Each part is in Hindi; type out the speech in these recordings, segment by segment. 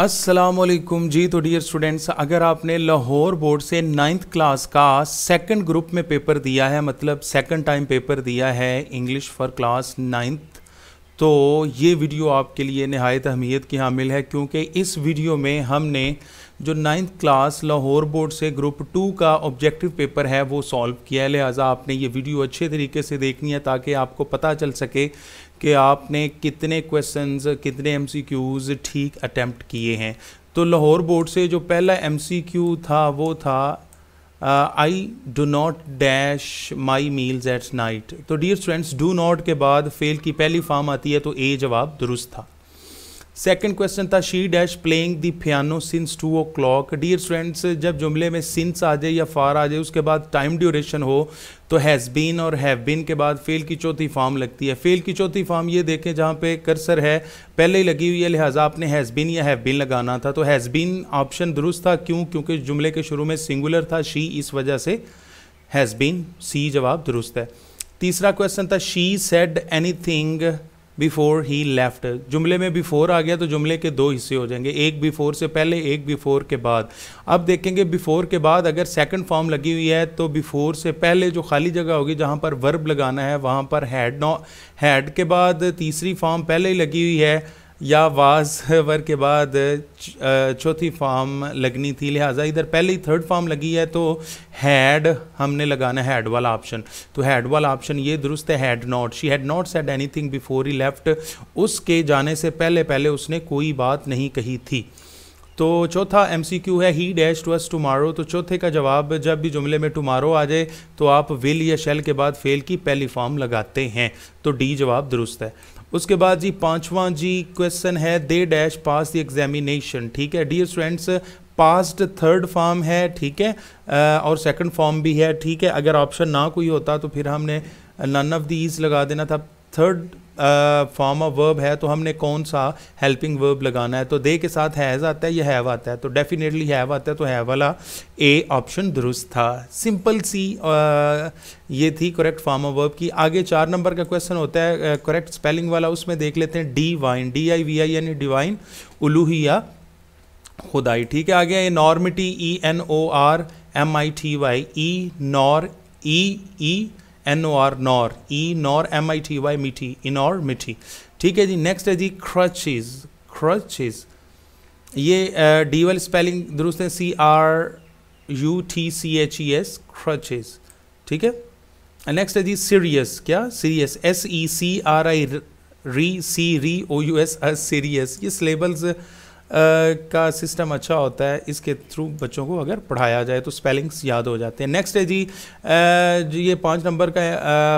असलम जी तो डियर स्टूडेंट्स अगर आपने लाहौर बोर्ड से नाइन्थ क्लास का सेकंड ग्रुप में पेपर दिया है मतलब सेकंड टाइम पेपर दिया है इंग्लिश फॉर क्लास नाइन्थ तो ये वीडियो आपके लिए नहायत अहमियत की हामिल है क्योंकि इस वीडियो में हमने जो नाइन्थ क्लास लाहौर बोर्ड से ग्रुप टू का ऑब्जेक्टिव पेपर है वो सॉल्व किया है लिहाजा आपने ये वीडियो अच्छे तरीके से देखनी है ताकि आपको पता चल सके कि आपने कितने क्वेश्चंस कितने एमसीक्यूज ठीक अटैम्प्ट किए हैं तो लाहौर बोर्ड से जो पहला एमसीक्यू था वो था I do not dash my meals at night तो डियर स्टूडेंट्स डू नॉट के बाद फेल की पहली फॉर्म आती है तो ए जवाब दुरुस्त था सेकेंड क्वेश्चन था she dash playing the piano since two o'clock dear students जब जुमले में सिंस आ जाए या फार आ जाए उसके बाद टाइम ड्यूरेशन हो तो हैज़ बीन और हैव बीन के बाद फेल की चौथी फॉर्म लगती है फेल की चौथी फॉर्म ये देखें जहाँ पे कर्सर है पहले ही लगी हुई है लिहाजा आपने हैज़ बीन या हैव बीन लगाना था तो हैज़ बीन ऑप्शन दुरुस्त था क्यों क्योंकि जुमले के शुरू में सिंगुलर था शी इस वजह से हैज़ बीन सी जवाब दुरुस्त है तीसरा क्वेश्चन था she said anything before he left जुमले में बिफोर आ गया तो जुमले के दो हिस्से हो जाएंगे एक बिफोर से पहले एक बिफोर के बाद अब देखेंगे बिफोर के बाद अगर सेकंड फॉर्म लगी हुई है तो बिफोर से पहले जो खाली जगह होगी जहाँ पर वर्ब लगाना है वहाँ पर हैड नॉ हैड के बाद तीसरी फॉर्म पहले ही लगी हुई है या वाज वर के बाद चौथी फॉर्म लगनी थी लिहाजा इधर पहले ही थर्ड फॉर्म लगी है तो हैड हमने लगाना हैड वाला ऑप्शन तो हैड वाला ऑप्शन ये दुरुस्त है had not she had not said anything before he left उसके जाने से पहले पहले उसने कोई बात नहीं कही थी तो चौथा एम सी क्यू है he dash to us tomorrow तो चौथे का जवाब जब भी जुमले में टुमारो आ जाए तो आप विल या शेल के बाद फेल की पहली फॉर्म लगाते हैं तो डी जवाब दुरुस्त है उसके बाद जी पांचवा जी क्वेश्चन है they dash pass the examination ठीक है dear students past third form है ठीक है और सेकंड फॉर्म भी है ठीक है अगर ऑप्शन ना कोई होता तो फिर हमने नन ऑफ दीज लगा देना था थर्ड फॉर्म ऑफ वर्ब है तो हमने कौन सा हेल्पिंग वर्ब लगाना है तो दे के साथ हैज़ आता है या हैव आता है तो डेफिनेटली हैव आता है तो हैव वाला ए ऑप्शन दुरुस्त था सिंपल सी आ, ये थी करेक्ट फॉर्म ऑफ वर्ब की आगे चार नंबर का क्वेश्चन होता है करेक्ट स्पेलिंग वाला उसमें देख लेते हैं divine D I V I यानी डिवाइन उलूहिया खुदाई ठीक है आगे enormity E N O R M I T Y E nor E E N O R nor E nor M I T Y इन और मिठी ठीक है जी नेक्स्ट है जी क्रचिज क्रचिज ये डी वाली स्पेलिंग दुरुस्त है C R U T C H E S crutches ठीक है नेक्स्ट है जी सीरियस क्या serious S E C R I री सी री O U S S serious ये सिलेबल्स का सिस्टम अच्छा होता है इसके थ्रू बच्चों को अगर पढ़ाया जाए तो स्पेलिंग्स याद हो जाते हैं नेक्स्ट है जी ये पाँच नंबर का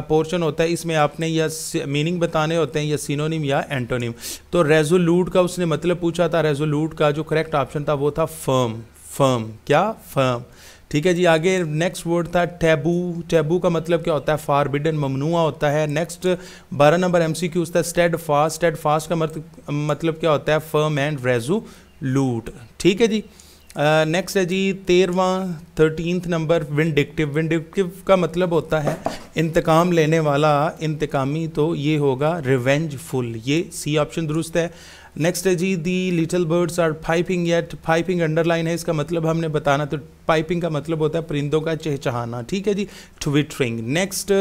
पोर्शन होता है इसमें आपने या मीनिंग बताने होते हैं या सिनोनिम या एंटोनिम तो रेजोलूट का उसने मतलब पूछा था रेजोलूट का जो करेक्ट ऑप्शन था वो था फर्म फर्म क्या फर्म ठीक है जी आगे नेक्स्ट वर्ड था टैबू टैबू का मतलब क्या होता है फारबिडन ममनुआ होता है नेक्स्ट बारह नंबर एम सी क्यूज था स्टेड फास्ट स्टेड फास्ट का मत, मतलब क्या होता है फर्म एंड रेजू लूट ठीक है जी नेक्स्ट uh, है जी तेरवा थर्टीनथ नंबर विंडिक्टिव विंडिक्टिव का मतलब होता है इंतकाम लेने वाला इंतकामी तो ये होगा रिवेंजफुल ये सी ऑप्शन दुरुस्त है नेक्स्ट है जी the little birds are piping at piping underline है इसका मतलब हमने बताना तो पाइपिंग का मतलब होता है परिंदों का चहचहाना ठीक है जी ट्विटरिंग नेक्स्ट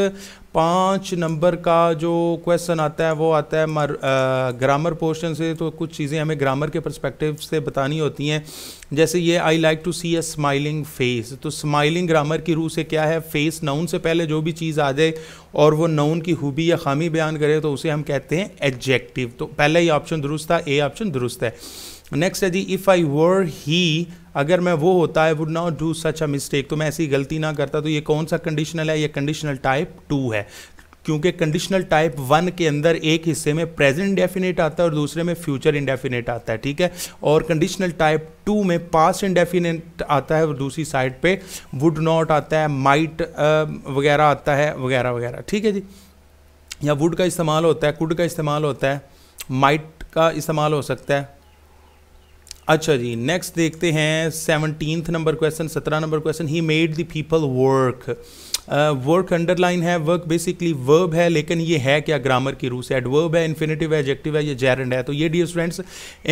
पाँच नंबर का जो क्वेश्चन आता है वो आता है मर, आ, ग्रामर पोर्शन से तो कुछ चीज़ें हमें ग्रामर के परस्पेक्टिव से बतानी होती हैं जैसे ये I like to see a smiling face तो स्माइलिंग ग्रामर की रूह से क्या है फेस नाउन से पहले जो भी चीज़ आ जाए और वो नाउन की खूबी या खामी बयान करे तो उसे हम कहते हैं एडजेक्टिव तो पहला ही ऑप्शन दुरुस्त था ए ऑप्शन दुरुस्त है नेक्स्ट है जी इफ़ आई वर ही अगर मैं वो होता है would not do such a mistake तो मैं ऐसी गलती ना करता तो ये कौन सा कंडीशनल है ये कंडीशनल टाइप टू है क्योंकि कंडीशनल टाइप वन के अंदर एक हिस्से में प्रेजेंट इंडेफिनेट आता है और दूसरे में फ्यूचर इंडेफिनेट आता है ठीक है और कंडीशनल टाइप टू में पास इंडेफिनेट आता है और दूसरी साइड पे वुड नॉट आता है माइट वगैरह आता है वगैरह वगैरह ठीक है जी या वुड का इस्तेमाल होता है कुड का इस्तेमाल होता है माइट का इस्तेमाल हो सकता है अच्छा जी नेक्स्ट देखते हैं सेवनटीन्थ नंबर क्वेश्चन सत्रह number question he made the people work work underline है वर्क बेसिकली वर्ब है लेकिन ये है क्या ग्रामर की रूस एडवर्ब है इन्फिनेटिव है एजेक्टिव है ये जैरेंड है तो ये डियर स्टूडेंट्स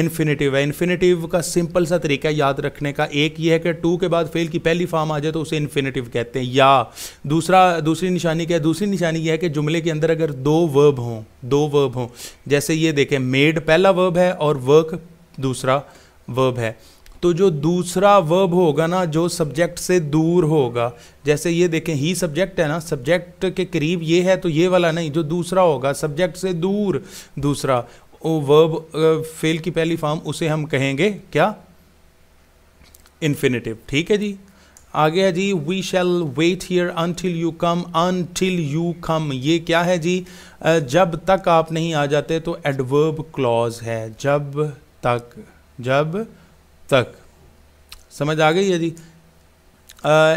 इन्फिनेटिव है इन्फिनेटिव का सिंपल सा तरीका याद रखने का एक ये है कि टू के बाद फेल की पहली फॉर्म आ जाए तो उसे इन्फिनेटिव कहते हैं या दूसरा दूसरी निशानी क्या है दूसरी निशानी यह है कि जुमले के अंदर अगर दो वर्ब हों दो वर्ब हों जैसे ये देखें मेड पहला वर्ब है और वर्क दूसरा वर्ब है तो जो दूसरा वर्ब होगा ना जो सब्जेक्ट से दूर होगा जैसे ये देखें ही सब्जेक्ट है ना सब्जेक्ट के करीब ये है तो ये वाला नहीं जो दूसरा होगा सब्जेक्ट से दूर दूसरा वो वर्ब फेल की पहली फॉर्म उसे हम कहेंगे क्या इन्फिनेटिव ठीक है जी आगे है जी we shall wait here until you come until you come ये क्या है जी जब तक आप नहीं आ जाते तो एडवर्ब क्लॉज है जब तक जब तक समझ आ गई है जी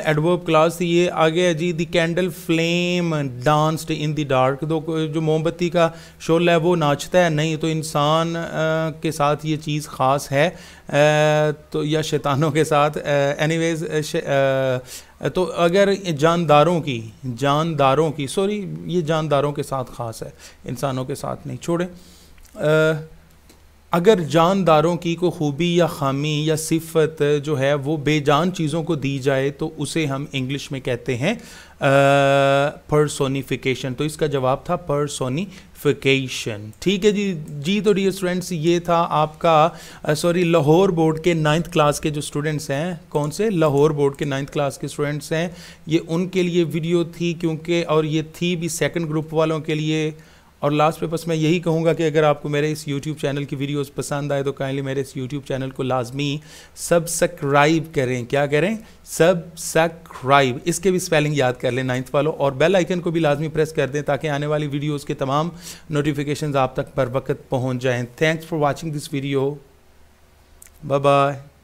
एडवर्ब क्लास ये आ गया जी the candle flame danced in the dark तो जो मोमबत्ती का शोल है वो नाचता है नहीं तो इंसान uh, के साथ ये चीज़ ख़ास है uh, तो या शैतानों के साथ एनी वेज तो अगर जानदारों की जानदारों की सॉरी ये जानदारों के साथ ख़ास है इंसानों के साथ नहीं छोड़ें uh, अगर जानदारों की कोई खूबी या खामी या सिफत जो है वो बेजान चीज़ों को दी जाए तो उसे हम इंग्लिश में कहते हैं परसोनीफिकेशन तो इसका जवाब था परसोनीफिकेशन ठीक है जी जी तो डी स्टूडेंट्स ये था आपका सॉरी लाहौर बोर्ड के नाइन्थ क्लास के जो स्टूडेंट्स हैं कौन से लाहौर बोर्ड के नाइन्थ क्लास के स्टूडेंट्स हैं ये उनके लिए वीडियो थी क्योंकि और ये थी भी सेकेंड ग्रुप वालों के लिए और लास्ट पे बस मैं यही कहूँगा कि अगर आपको मेरे इस यूट्यूब चैनल की वीडियोस पसंद आए तो काइंडली मेरे इस यूट्यूब चैनल को लाजमी सब्सक्राइब करें क्या करें सब्सक्राइब इसके भी स्पेलिंग याद कर लें नाइन्थ वालों और बेल आइकन को भी लाजमी प्रेस कर दें ताकि आने वाली वीडियोस के तमाम नोटिफिकेशन आप तक पर वक्त पहुँच जाएँ thanks for watching this video bye